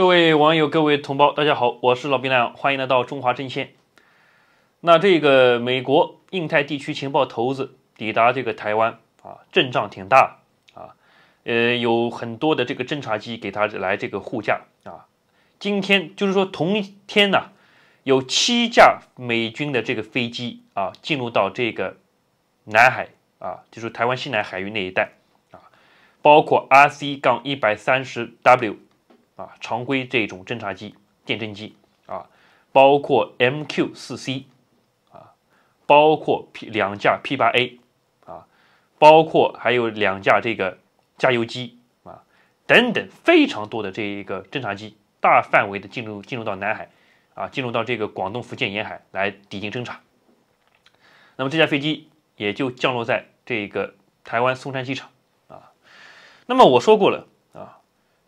各位网友，各位同胞，大家好，我是老兵亮，欢迎来到中华真线。那这个美国印太地区情报头子抵达这个台湾啊，阵仗挺大啊，呃，有很多的这个侦察机给他来这个护驾啊。今天就是说同一天呢，有七架美军的这个飞机啊，进入到这个南海啊，就是台湾西南海域那一带啊，包括 RC 杠一百三十 W。啊，常规这种侦察机、电侦机啊，包括 MQ 四 C 啊，包括 P 两架 P 八 A 啊，包括还有两架这个加油机啊，等等非常多的这一个侦察机，大范围的进入进入到南海啊，进入到这个广东、福建沿海来抵近侦察。那么这架飞机也就降落在这个台湾松山机场啊。那么我说过了啊，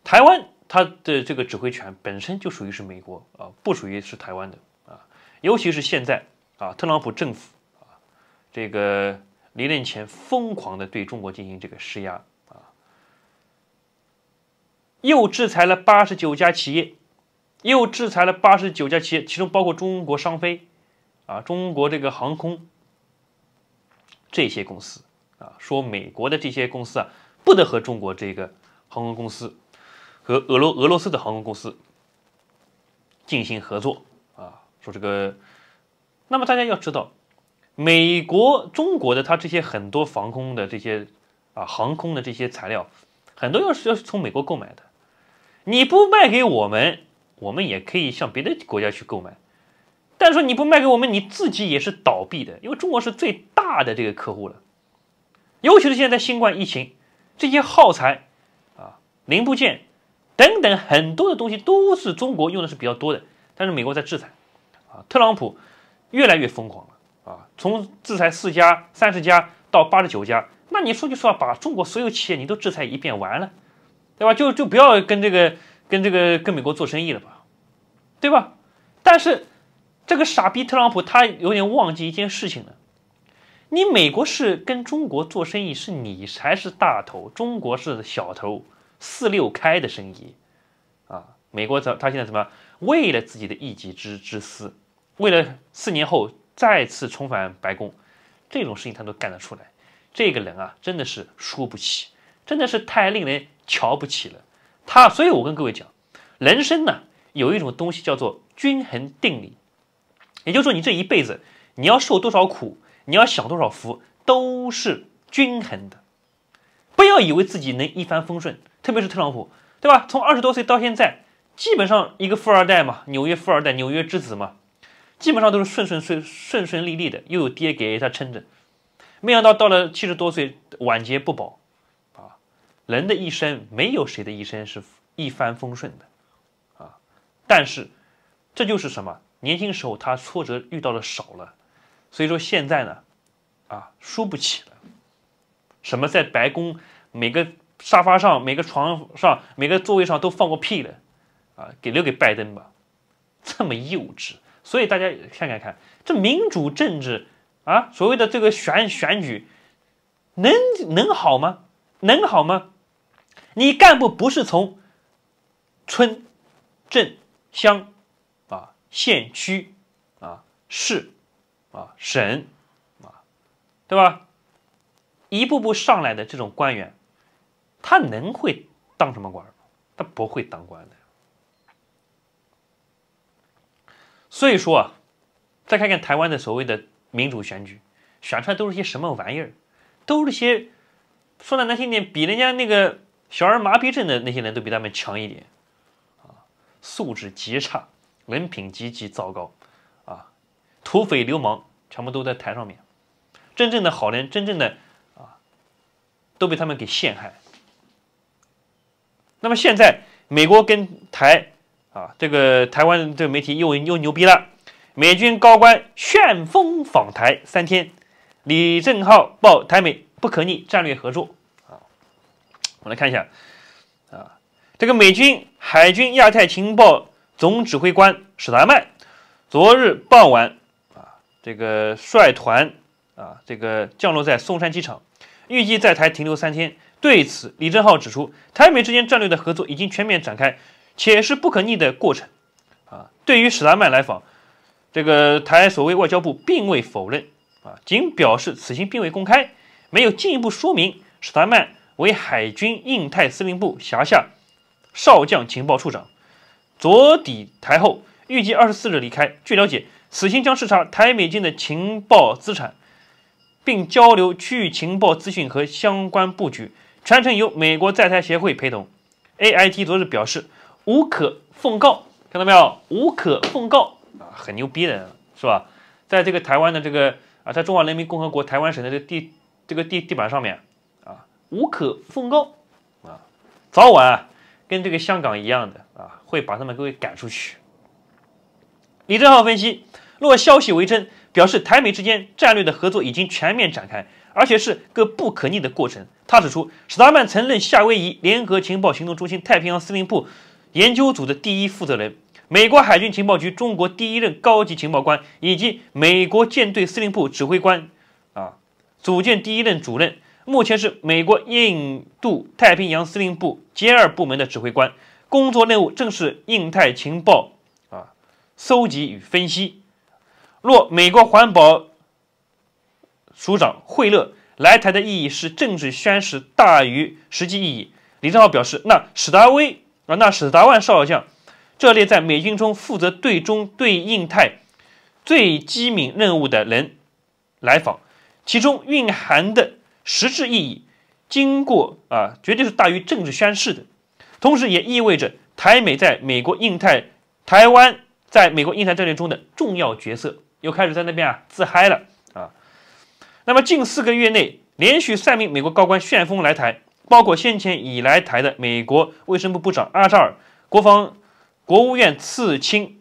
台湾。他的这个指挥权本身就属于是美国啊，不属于是台湾的啊，尤其是现在啊，特朗普政府啊，这个离任前疯狂的对中国进行这个施压啊，又制裁了八十九家企业，又制裁了八十九家企业，其中包括中国商飞啊、中国这个航空这些公司啊，说美国的这些公司啊，不得和中国这个航空公司。和俄罗俄罗斯的航空公司进行合作啊，说这个，那么大家要知道，美国、中国的它这些很多防空的这些啊航空的这些材料，很多要是要是从美国购买的，你不卖给我们，我们也可以向别的国家去购买，但是说你不卖给我们，你自己也是倒闭的，因为中国是最大的这个客户了，尤其是现在新冠疫情，这些耗材啊零部件。等等，很多的东西都是中国用的是比较多的，但是美国在制裁，啊，特朗普越来越疯狂了，啊，从制裁四家、三十家到八十九家，那你说句实话，把中国所有企业你都制裁一遍完了，对吧？就就不要跟这个跟这个跟美国做生意了吧，对吧？但是这个傻逼特朗普他有点忘记一件事情了，你美国是跟中国做生意，是你才是大头，中国是小头，四六开的生意。美国他他现在什么？为了自己的一己之之私，为了四年后再次重返白宫，这种事情他都干得出来。这个人啊，真的是输不起，真的是太令人瞧不起了。他，所以我跟各位讲，人生呢有一种东西叫做均衡定理，也就是说，你这一辈子你要受多少苦，你要享多少福，都是均衡的。不要以为自己能一帆风顺，特别是特朗普，对吧？从二十多岁到现在。基本上一个富二代嘛，纽约富二代，纽约之子嘛，基本上都是顺顺顺顺顺利利的，又有爹给他撑着。没想到到了七十多岁，晚节不保。啊，人的一生没有谁的一生是一帆风顺的。啊，但是这就是什么？年轻时候他挫折遇到的少了，所以说现在呢，啊，输不起了。什么在白宫每个沙发上、每个床上、每个座位上都放过屁了。啊，给留给拜登吧，这么幼稚。所以大家看看看，这民主政治啊，所谓的这个选选举，能能好吗？能好吗？你干部不是从村、镇、乡啊、县区啊、市啊、省啊，对吧？一步步上来的这种官员，他能会当什么官？他不会当官的。所以说，啊，再看看台湾的所谓的民主选举，选出来都是些什么玩意儿？都是些说难听点，比人家那个小儿麻痹症的那些人都比他们强一点啊，素质极差，人品极其糟糕啊，土匪流氓全部都在台上面，真正的好人，真正的啊，都被他们给陷害。那么现在，美国跟台。啊，这个台湾这个媒体又又牛逼了。美军高官旋风访台三天，李正浩报台美不可逆战略合作。啊，我们来看一下。啊，这个美军海军亚太情报总指挥官史达曼昨日傍晚啊，这个率团啊，这个降落在松山机场，预计在台停留三天。对此，李正浩指出，台美之间战略的合作已经全面展开。且是不可逆的过程，啊，对于史达曼来访，这个台所谓外交部并未否认，啊，仅表示此行并未公开，没有进一步说明。史达曼为海军印太司令部辖下少将情报处长，昨抵台后预计二十四日离开。据了解，此行将视察台美军的情报资产，并交流区域情报资讯和相关布局，全程由美国在台协会陪同。AIT 昨日表示。无可奉告，看到没有？无可奉告啊，很牛逼的是吧？在这个台湾的这个啊，在中华人民共和国台湾省的这个地这个地地板上面啊，无可奉告啊，早晚跟这个香港一样的啊，会把他们给赶出去。李正浩分析，若消息为真，表示台美之间战略的合作已经全面展开，而且是个不可逆的过程。他指出，史达曼曾任夏威夷联合情报行动中心太平洋司令部。研究组的第一负责人，美国海军情报局中国第一任高级情报官，以及美国舰队司令部指挥官，啊，组建第一任主任，目前是美国印度太平洋司令部歼二部门的指挥官，工作任务正是印太情报啊搜集与分析。若美国环保署长惠勒来台的意义是政治宣示大于实际意义，李正浩表示，那史达威。啊，那史达万少将这列在美军中负责对中对印太最机敏任务的人来访，其中蕴含的实质意义，经过啊，绝对是大于政治宣示的。同时，也意味着台美在美国印太、台湾在美国印太战略中的重要角色，又开始在那边啊自嗨了啊。那么，近四个月内连续三名美国高官旋风来台。包括先前已来台的美国卫生部部长阿扎尔、国防、国务院次卿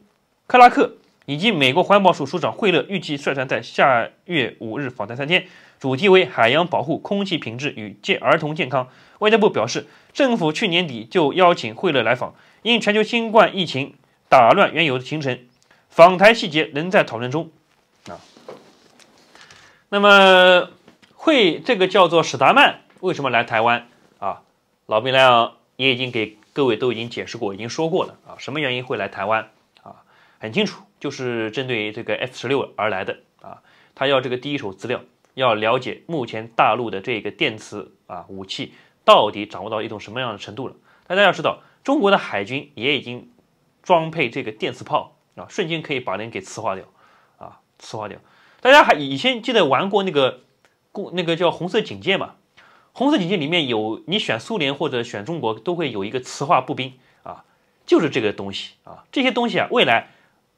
克拉克以及美国环保署署长惠勒，预计率团在下月五日访台三天，主题为海洋保护、空气品质与健儿童健康。外交部表示，政府去年底就邀请惠勒来访，因全球新冠疫情打乱原有的行程，访台细节仍在讨论中。啊，那么会这个叫做史达曼为什么来台湾？老兵亮也已经给各位都已经解释过，已经说过了啊，什么原因会来台湾啊？很清楚，就是针对这个 F 十六而来的啊，他要这个第一手资料，要了解目前大陆的这个电磁啊武器到底掌握到一种什么样的程度了。大家要知道，中国的海军也已经装配这个电磁炮啊，瞬间可以把人给磁化掉啊，磁化掉。大家还以前记得玩过那个过那个叫红色警戒嘛？红色警戒里面有你选苏联或者选中国都会有一个磁化步兵啊，就是这个东西啊，这些东西啊，未来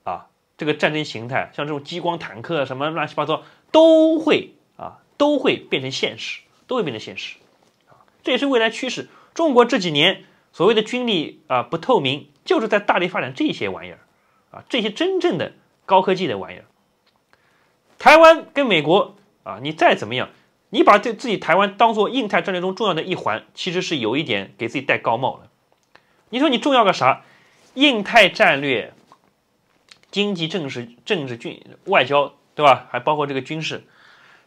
啊，这个战争形态像这种激光坦克什么乱七八糟都会啊都会变成现实，都会变成现实啊，这也是未来趋势。中国这几年所谓的军力啊不透明，就是在大力发展这些玩意儿啊，这些真正的高科技的玩意儿。台湾跟美国啊，你再怎么样。你把对自己台湾当做印太战略中重要的一环，其实是有一点给自己戴高帽了。你说你重要个啥？印太战略、经济、政治、政治、军、外交，对吧？还包括这个军事。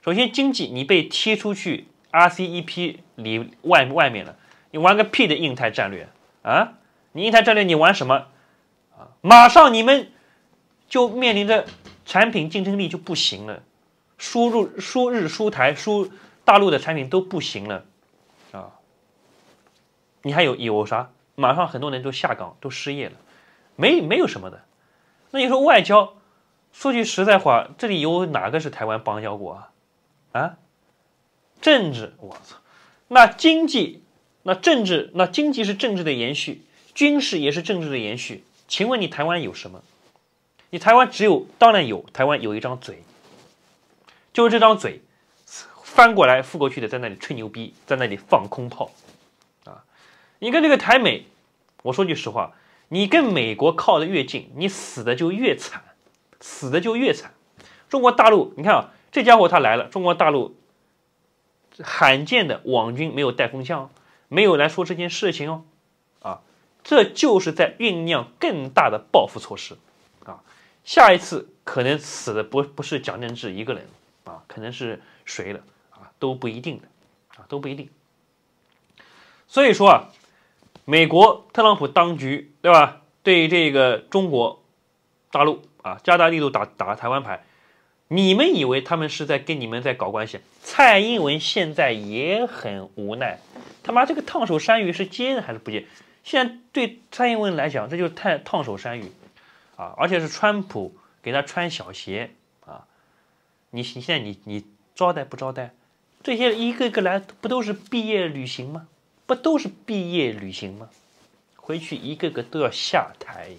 首先，经济你被踢出去 RCEP 里外外面了，你玩个屁的印太战略啊！你印太战略你玩什么啊？马上你们就面临着产品竞争力就不行了。输入输日输台输大陆的产品都不行了，啊，你还有有啥？马上很多人都下岗都失业了，没没有什么的。那你说外交，说句实在话，这里有哪个是台湾邦交国啊？啊，政治，我操，那经济，那政治，那经济是政治的延续，军事也是政治的延续。请问你台湾有什么？你台湾只有，当然有，台湾有一张嘴。就是这张嘴，翻过来覆过去的，在那里吹牛逼，在那里放空炮，啊！你跟这个台美，我说句实话，你跟美国靠得越近，你死的就越惨，死的就越惨。中国大陆，你看啊，这家伙他来了，中国大陆罕见的网军没有带风向，没有来说这件事情哦，啊，这就是在酝酿更大的报复措施，啊，下一次可能死的不不是蒋正志一个人。可能是谁的啊都不一定的啊都不一定，所以说啊，美国特朗普当局对吧，对这个中国大陆啊加大力度打打台湾牌，你们以为他们是在跟你们在搞关系？蔡英文现在也很无奈，他妈这个烫手山芋是接还是不接？现在对蔡英文来讲，这就是太烫手山芋啊，而且是川普给他穿小鞋。你你现在你你招待不招待？这些一个个来不都是毕业旅行吗？不都是毕业旅行吗？回去一个个都要下台。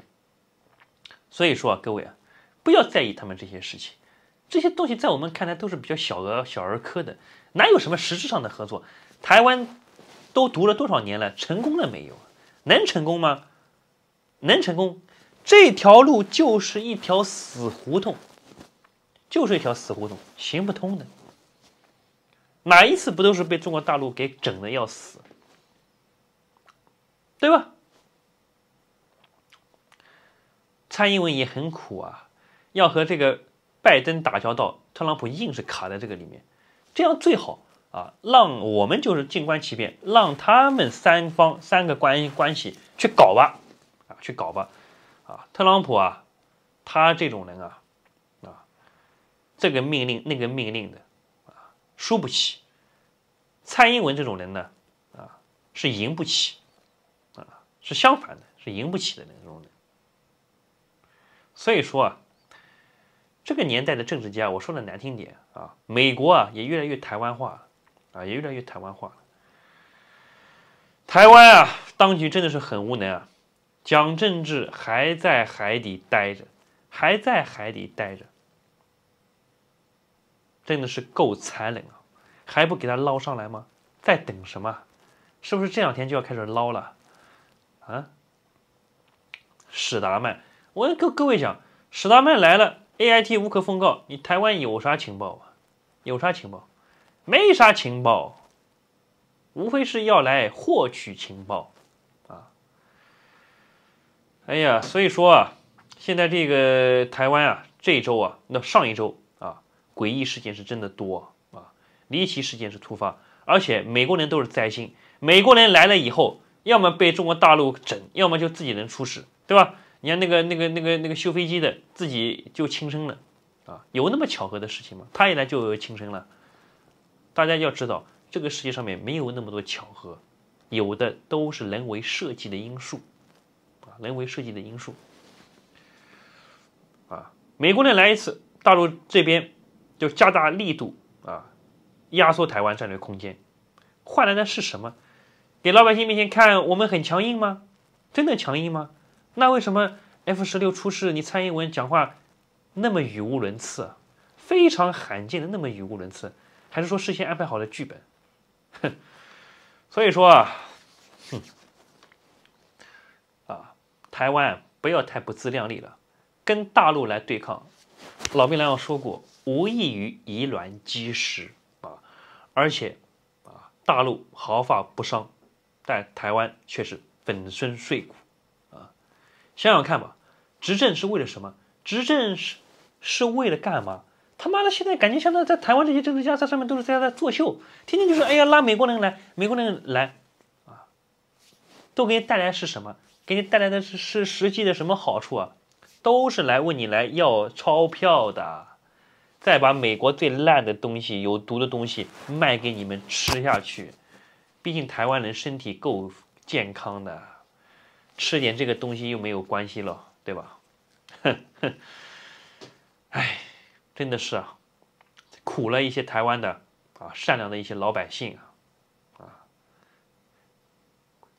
所以说啊，各位啊，不要在意他们这些事情，这些东西在我们看来都是比较小儿小儿科的，哪有什么实质上的合作？台湾都读了多少年了，成功了没有？能成功吗？能成功？这条路就是一条死胡同。就是一条死胡同，行不通的。哪一次不都是被中国大陆给整的要死，对吧？蔡英文也很苦啊，要和这个拜登打交道，特朗普硬是卡在这个里面。这样最好啊，让我们就是静观其变，让他们三方三个关关系去搞吧，啊，去搞吧，啊，特朗普啊，他这种人啊。这个命令那个命令的，啊，输不起。蔡英文这种人呢，啊，是赢不起，啊，是相反的，是赢不起的那种人。所以说啊，这个年代的政治家，我说的难听点啊，美国啊也越来越台湾化，啊也越来越台湾化了。台湾啊当局真的是很无能啊，蒋政治还在海底待着，还在海底待着。真的是够残忍啊！还不给他捞上来吗？在等什么？是不是这两天就要开始捞了啊？史达曼，我跟各各位讲，史达曼来了，A I T 无可奉告。你台湾有啥情报啊？有啥情报？没啥情报，无非是要来获取情报啊！哎呀，所以说啊，现在这个台湾啊，这一周啊，那上一周。诡异事件是真的多啊，离奇事件是突发，而且美国人都是灾星。美国人来了以后，要么被中国大陆整，要么就自己人出事，对吧？你看那个那个那个那个修飞机的，自己就轻生了，啊，有那么巧合的事情吗？他一来就轻生了。大家要知道，这个世界上面没有那么多巧合，有的都是人为设计的因素，啊，人为设计的因素。啊，美国人来一次，大陆这边。就加大力度啊，压缩台湾战略空间，换来的是什么？给老百姓面前看我们很强硬吗？真的强硬吗？那为什么 F 十六出事，你蔡英文讲话那么语无伦次，非常罕见的那么语无伦次，还是说事先安排好了剧本？哼，所以说啊，哼，啊，台湾不要太不自量力了，跟大陆来对抗。老兵来我说过。无异于以卵击石啊！而且啊，大陆毫发不伤，但台湾却是粉身碎骨啊！想想看吧，执政是为了什么？执政是是为了干嘛？他妈的，现在感觉像在在台湾这些政治家在上面都是在在作秀，天天就是哎呀拉美国人来，美国人来啊，都给你带来是什么？给你带来的是是实际的什么好处啊？都是来问你来要钞票的。再把美国最烂的东西、有毒的东西卖给你们吃下去，毕竟台湾人身体够健康的，吃点这个东西又没有关系了，对吧？哼哼，哎，真的是啊，苦了一些台湾的啊善良的一些老百姓啊啊，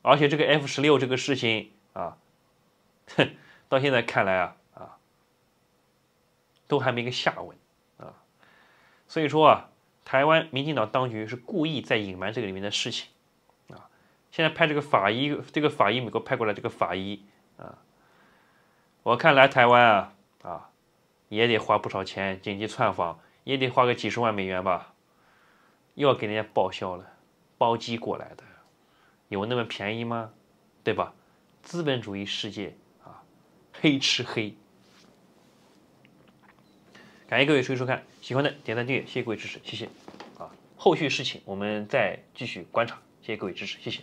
而且这个 F 十六这个事情啊，哼，到现在看来啊啊，都还没个下文。所以说啊，台湾民进党当局是故意在隐瞒这个里面的事情，啊，现在派这个法医，这个法医美国派过来，这个法医啊，我看来台湾啊啊也得花不少钱，紧急窜访也得花个几十万美元吧，又要给人家报销了，包机过来的，有那么便宜吗？对吧？资本主义世界啊，黑吃黑。感谢各位收收看，喜欢的点赞订阅，谢谢各位支持，谢谢。啊，后续事情我们再继续观察，谢谢各位支持，谢谢。